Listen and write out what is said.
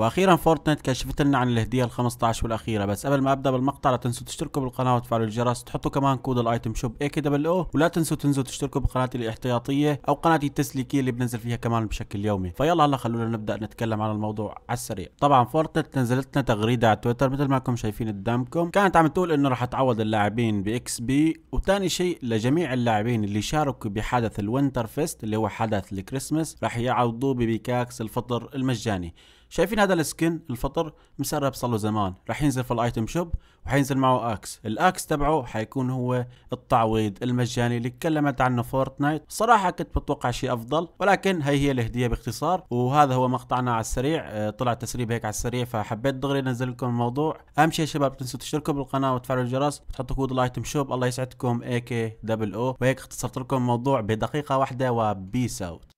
واخيرا فورتنايت كشفت لنا عن الهديه ال 15 والاخيره بس قبل ما ابدا بالمقطع لا تنسوا تشتركوا بالقناه وتفعلوا الجرس تحطوا كمان كود الايتم شوب اي كي دبل او ولا تنسوا تنزلوا تشتركوا بقناتي الاحتياطيه او قناتي التسليكيه اللي بنزل فيها كمان بشكل يومي فيلا هلا خلونا نبدا نتكلم عن الموضوع على السريع طبعا فورتنايت نزلت لنا تغريده على تويتر مثل ما كم شايفين قدامكم كانت عم تقول انه رح تعوض اللاعبين باكس بي وثاني شيء لجميع اللاعبين اللي شاركوا بحدث الوينتر فيست اللي هو حدث الكريسماس راح يعوضوه ببيكاكس الفطر المجاني شايفين هذا السكن الفطر مسرب صار له زمان راح ينزل في الايتم شوب وحينزل معه اكس الاكس تبعه حيكون هو التعويض المجاني اللي تكلمت عنه فورتنايت صراحة كنت بتوقع شيء افضل ولكن هي هي الهدية باختصار وهذا هو مقطعنا على السريع آه، طلع تسريب هيك على السريع فحبيت دغري انزل لكم الموضوع اهم شيء يا شباب تنسوا تشتركوا بالقناة وتفعلوا الجرس وتحطوا كود الايتم شوب الله يسعدكم اي كي دبل او وهيك اختصرت لكم الموضوع بدقيقة واحدة وبيس اوت